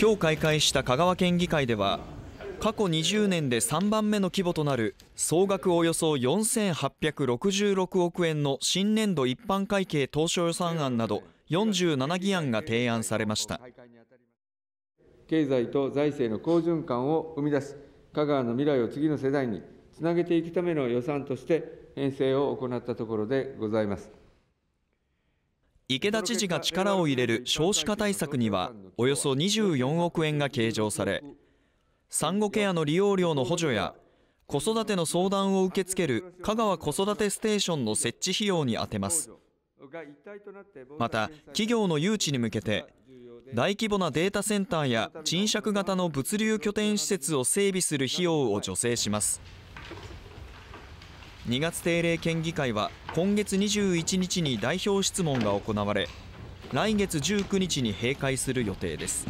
今日開会した香川県議会では過去20年で3番目の規模となる総額およそ4866億円の新年度一般会計当初予算案など47議案が提案されました経済と財政の好循環を生み出し香川の未来を次の世代につなげていくための予算として編成を行ったところでございます。池田知事が力を入れる少子化対策にはおよそ24億円が計上され産後ケアの利用料の補助や子育ての相談を受け付ける香川子育てステーションの設置費用に充てますまた企業の誘致に向けて大規模なデータセンターや賃借型の物流拠点施設を整備する費用を助成します2月定例県議会は今月21日に代表質問が行われ来月19日に閉会する予定です